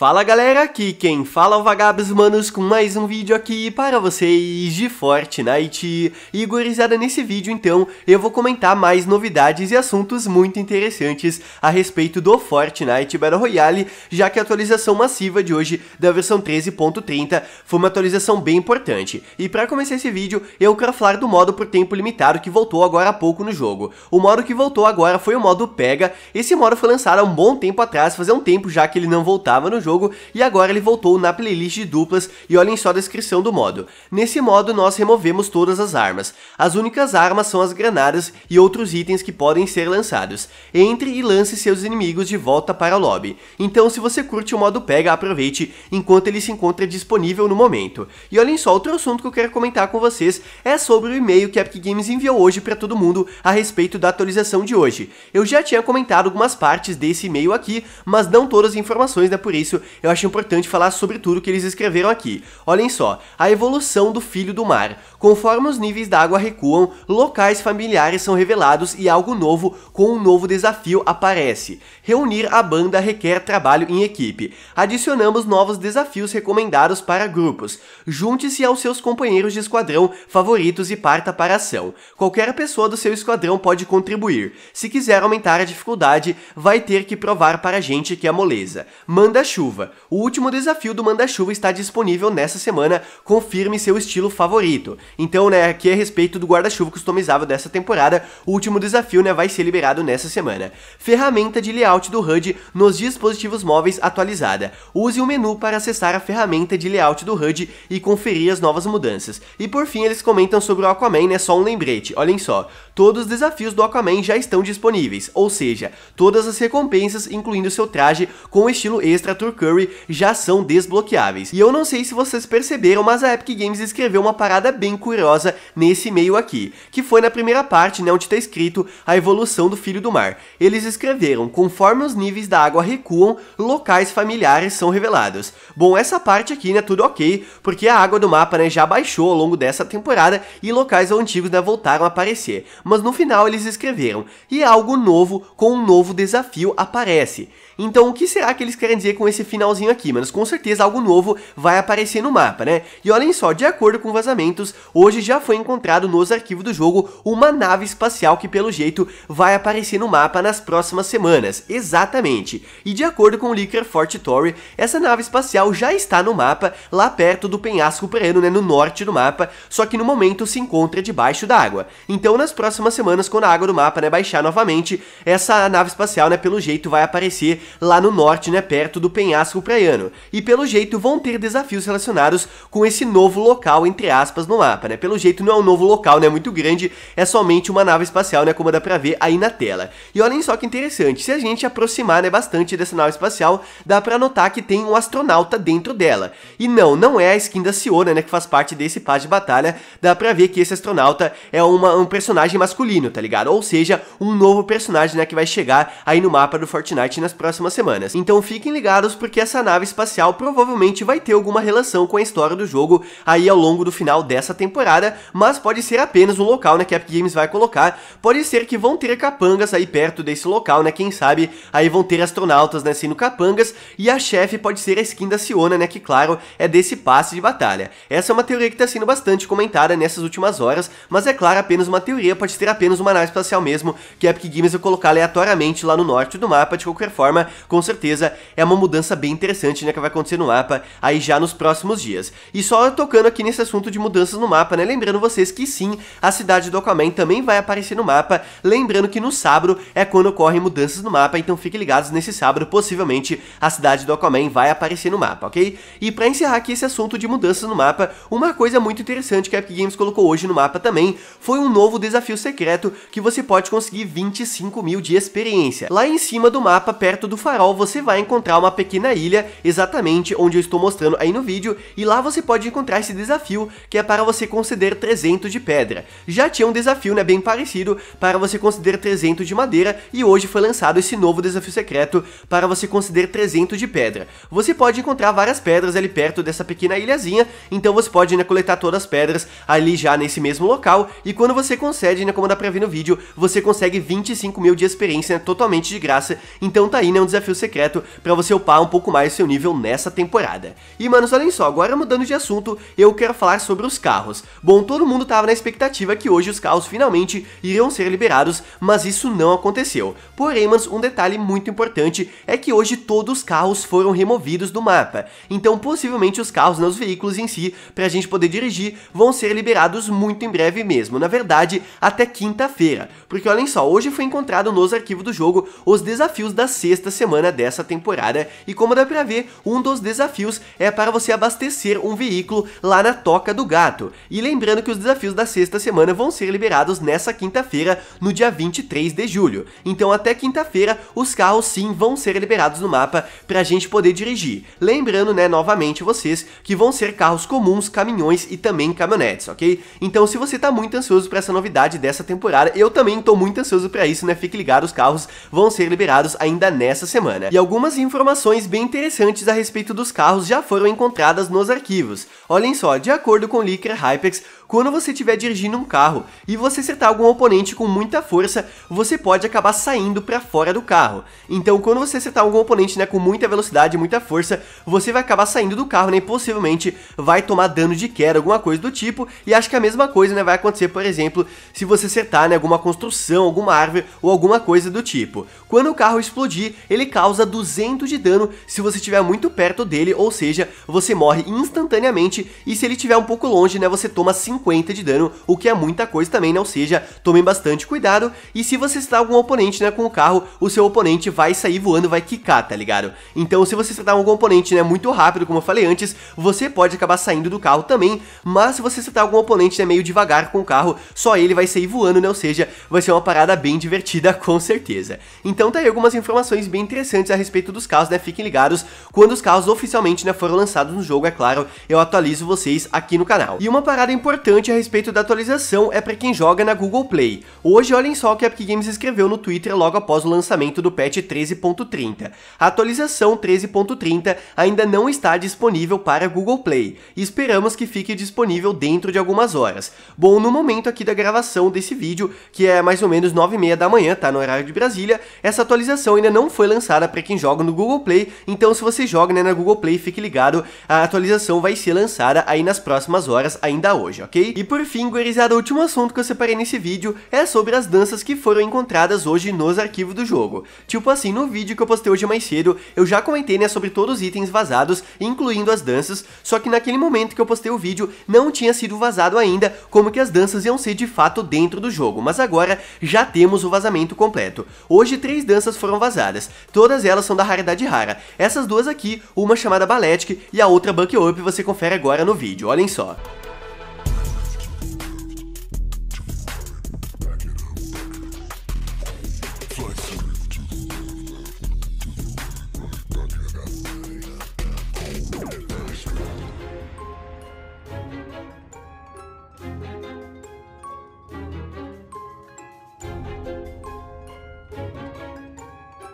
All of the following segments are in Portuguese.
Fala galera, aqui quem fala é o Vagabos Manos com mais um vídeo aqui para vocês de Fortnite. E gurizada, nesse vídeo então eu vou comentar mais novidades e assuntos muito interessantes a respeito do Fortnite Battle Royale, já que a atualização massiva de hoje da versão 13.30 foi uma atualização bem importante. E para começar esse vídeo eu quero falar do modo por tempo limitado que voltou agora há pouco no jogo. O modo que voltou agora foi o modo Pega, esse modo foi lançado há um bom tempo atrás, fazia um tempo já que ele não voltava no jogo jogo e agora ele voltou na playlist de duplas e olhem só a descrição do modo. Nesse modo nós removemos todas as armas. As únicas armas são as granadas e outros itens que podem ser lançados. Entre e lance seus inimigos de volta para o lobby. Então se você curte o modo pega, aproveite enquanto ele se encontra disponível no momento. E olhem só, outro assunto que eu quero comentar com vocês é sobre o e-mail que a Epic Games enviou hoje para todo mundo a respeito da atualização de hoje. Eu já tinha comentado algumas partes desse e-mail aqui, mas não todas as informações, né? Por isso eu acho importante falar sobre tudo que eles escreveram aqui. Olhem só, a evolução do filho do mar. Conforme os níveis da água recuam, locais familiares são revelados e algo novo com um novo desafio aparece. Reunir a banda requer trabalho em equipe. Adicionamos novos desafios recomendados para grupos. Junte-se aos seus companheiros de esquadrão favoritos e parta para a ação. Qualquer pessoa do seu esquadrão pode contribuir. Se quiser aumentar a dificuldade, vai ter que provar para a gente que é moleza. Manda chuva chuva O último desafio do Manda-Chuva está disponível nessa semana, confirme seu estilo favorito. Então, né, aqui a é respeito do guarda-chuva customizável dessa temporada, o último desafio, né, vai ser liberado nessa semana. Ferramenta de layout do HUD nos dispositivos móveis atualizada. Use o menu para acessar a ferramenta de layout do HUD e conferir as novas mudanças. E por fim, eles comentam sobre o Aquaman, né, só um lembrete, olhem só todos os desafios do Aquaman já estão disponíveis, ou seja, todas as recompensas, incluindo seu traje com o estilo extra Turcurry, já são desbloqueáveis. E eu não sei se vocês perceberam, mas a Epic Games escreveu uma parada bem curiosa nesse meio aqui, que foi na primeira parte, né, onde está escrito a evolução do Filho do Mar. Eles escreveram, conforme os níveis da água recuam, locais familiares são revelados. Bom, essa parte aqui, né, tudo ok, porque a água do mapa, né, já baixou ao longo dessa temporada e locais antigos, né, voltaram a aparecer mas no final eles escreveram: e algo novo com um novo desafio aparece. Então o que será que eles querem dizer com esse finalzinho aqui, mas com certeza algo novo vai aparecer no mapa, né? E olhem só, de acordo com vazamentos, hoje já foi encontrado nos arquivos do jogo uma nave espacial que pelo jeito vai aparecer no mapa nas próximas semanas, exatamente. E de acordo com o Licker Fort Torre, essa nave espacial já está no mapa, lá perto do penhasco praiano, né, no norte do mapa, só que no momento se encontra debaixo da água. Então nas próximas semanas, quando a água do mapa né, baixar novamente, essa nave espacial, né, pelo jeito vai aparecer lá no norte, né, perto do penhasco praiano. E pelo jeito vão ter desafios relacionados com esse novo local, entre aspas, no mapa, né? Pelo jeito não é um novo local, né, muito grande, é somente uma nave espacial, né, como dá pra ver aí na tela. E olhem só que interessante, se a gente aproximar, né, bastante dessa nave espacial, dá pra notar que tem um astronauta dentro dela. E não, não é a skin da Siona, né, que faz parte desse passe de batalha, dá pra ver que esse astronauta é uma, um personagem masculino, tá ligado? Ou seja, um novo personagem, né, que vai chegar aí no mapa do Fortnite nas próximas próximas semanas. Então fiquem ligados porque essa nave espacial provavelmente vai ter alguma relação com a história do jogo aí ao longo do final dessa temporada, mas pode ser apenas um local né, que a Epic Games vai colocar, pode ser que vão ter capangas aí perto desse local, né, quem sabe aí vão ter astronautas né, sendo capangas, e a chefe pode ser a skin da Siona, né, que claro, é desse passe de batalha. Essa é uma teoria que está sendo bastante comentada nessas últimas horas, mas é claro, apenas uma teoria, pode ser apenas uma nave espacial mesmo, que a Epic Games vai colocar aleatoriamente lá no norte do mapa, de qualquer forma, com certeza é uma mudança bem interessante, né, que vai acontecer no mapa aí já nos próximos dias. E só tocando aqui nesse assunto de mudanças no mapa, né, lembrando vocês que sim, a cidade do Aquaman também vai aparecer no mapa, lembrando que no sábado é quando ocorrem mudanças no mapa, então fiquem ligados nesse sábado, possivelmente a cidade do Aquaman vai aparecer no mapa, ok? E para encerrar aqui esse assunto de mudanças no mapa, uma coisa muito interessante que a Epic Games colocou hoje no mapa também foi um novo desafio secreto que você pode conseguir 25 mil de experiência. Lá em cima do mapa, perto do farol você vai encontrar uma pequena ilha, exatamente onde eu estou mostrando aí no vídeo, e lá você pode encontrar esse desafio, que é para você conceder 300 de pedra. Já tinha um desafio né, bem parecido para você conceder 300 de madeira, e hoje foi lançado esse novo desafio secreto para você conceder 300 de pedra. Você pode encontrar várias pedras ali perto dessa pequena ilhazinha, então você pode né, coletar todas as pedras ali já nesse mesmo local, e quando você concede, né, como dá pra ver no vídeo, você consegue 25 mil de experiência né, totalmente de graça, então tá aí, né, um desafio secreto para você upar um pouco mais seu nível nessa temporada. E manos, olhem só, agora mudando de assunto, eu quero falar sobre os carros. Bom, todo mundo tava na expectativa que hoje os carros finalmente iriam ser liberados, mas isso não aconteceu. Porém, manos, um detalhe muito importante é que hoje todos os carros foram removidos do mapa, então possivelmente os carros, nos os veículos em si, para a gente poder dirigir, vão ser liberados muito em breve mesmo, na verdade até quinta-feira, porque olhem só, hoje foi encontrado nos arquivos do jogo os desafios da sexta sexta semana dessa temporada e como dá pra ver, um dos desafios é para você abastecer um veículo lá na Toca do Gato. E lembrando que os desafios da sexta semana vão ser liberados nessa quinta-feira, no dia 23 de julho. Então até quinta-feira, os carros sim vão ser liberados no mapa pra gente poder dirigir. Lembrando, né, novamente vocês, que vão ser carros comuns, caminhões e também caminhonetes, ok? Então se você tá muito ansioso para essa novidade dessa temporada, eu também tô muito ansioso para isso, né? Fique ligado, os carros vão ser liberados ainda nessa essa semana. E algumas informações bem interessantes a respeito dos carros já foram encontradas nos arquivos. Olhem só, de acordo com o Licker Hypex, quando você estiver dirigindo um carro e você acertar algum oponente com muita força, você pode acabar saindo para fora do carro. Então, quando você acertar algum oponente né, com muita velocidade, e muita força, você vai acabar saindo do carro né, e possivelmente vai tomar dano de queda, alguma coisa do tipo. E acho que a mesma coisa né, vai acontecer, por exemplo, se você acertar né, alguma construção, alguma árvore ou alguma coisa do tipo. Quando o carro explodir, ele causa 200 de dano se você estiver muito perto dele, ou seja, você morre instantaneamente e se ele estiver um pouco longe, né, você toma 50 50 de dano, o que é muita coisa também, né? Ou seja, tomem bastante cuidado. E se você está algum oponente, né, com o carro, o seu oponente vai sair voando, vai quicar, tá ligado? Então, se você está algum oponente, né, muito rápido, como eu falei antes, você pode acabar saindo do carro também, mas se você está algum oponente, né, meio devagar com o carro, só ele vai sair voando, né? Ou seja, vai ser uma parada bem divertida, com certeza. Então, tá aí algumas informações bem interessantes a respeito dos carros, né? Fiquem ligados quando os carros oficialmente, né, foram lançados no jogo, é claro, eu atualizo vocês aqui no canal. E uma parada importante importante a respeito da atualização é para quem joga na Google Play. Hoje olhem só o que a Epic Games escreveu no Twitter logo após o lançamento do patch 13.30. A atualização 13.30 ainda não está disponível para Google Play, e esperamos que fique disponível dentro de algumas horas. Bom, no momento aqui da gravação desse vídeo, que é mais ou menos 9 h 30 da manhã, tá no horário de Brasília, essa atualização ainda não foi lançada para quem joga no Google Play, então se você joga né, na Google Play, fique ligado, a atualização vai ser lançada aí nas próximas horas, ainda hoje, ok? E por fim, gurizada, o último assunto que eu separei nesse vídeo é sobre as danças que foram encontradas hoje nos arquivos do jogo. Tipo assim, no vídeo que eu postei hoje mais cedo, eu já comentei né, sobre todos os itens vazados, incluindo as danças, só que naquele momento que eu postei o vídeo, não tinha sido vazado ainda como que as danças iam ser de fato dentro do jogo, mas agora já temos o vazamento completo. Hoje três danças foram vazadas, todas elas são da raridade rara. Essas duas aqui, uma chamada Balletic e a outra Buck Up, você confere agora no vídeo, olhem só.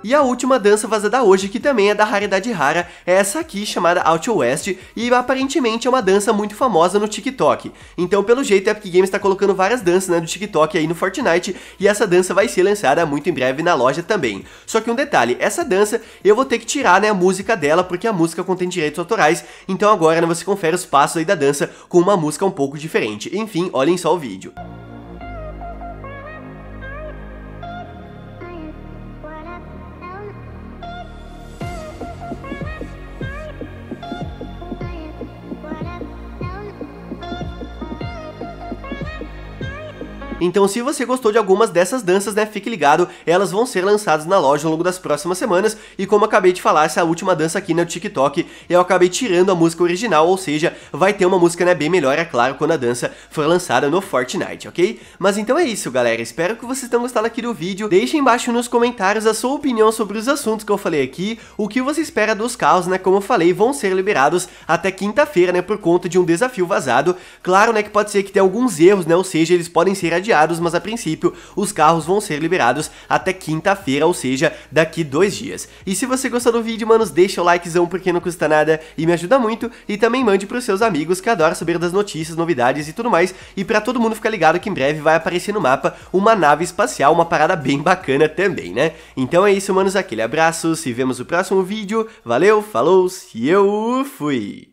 E a última dança vazada hoje, que também é da raridade rara, é essa aqui chamada Out West, e aparentemente é uma dança muito famosa no TikTok. Então, pelo jeito, a Epic Games está colocando várias danças né, do TikTok aí no Fortnite, e essa dança vai ser lançada muito em breve na loja também. Só que um detalhe, essa dança eu vou ter que tirar né, a música dela, porque a música contém direitos autorais, então agora né, você confere os passos aí da dança com uma música um pouco diferente. Enfim, olhem só o vídeo. Então se você gostou de algumas dessas danças, né, fique ligado, elas vão ser lançadas na loja ao longo das próximas semanas, e como acabei de falar, essa última dança aqui no TikTok, eu acabei tirando a música original, ou seja, vai ter uma música né, bem melhor, é claro, quando a dança for lançada no Fortnite, ok? Mas então é isso, galera, espero que vocês tenham gostado aqui do vídeo, deixem embaixo nos comentários a sua opinião sobre os assuntos que eu falei aqui, o que você espera dos carros, né, como eu falei, vão ser liberados até quinta-feira, né, por conta de um desafio vazado, claro, né, que pode ser que tenha alguns erros, né, ou seja, eles podem ser adicionados adiados, mas a princípio os carros vão ser liberados até quinta-feira, ou seja, daqui dois dias. E se você gostou do vídeo, manos, deixa o likezão porque não custa nada e me ajuda muito, e também mande pros seus amigos que adoram saber das notícias, novidades e tudo mais, e pra todo mundo ficar ligado que em breve vai aparecer no mapa uma nave espacial, uma parada bem bacana também, né? Então é isso, manos, aquele abraço, se vemos no próximo vídeo, valeu, falou, e eu fui!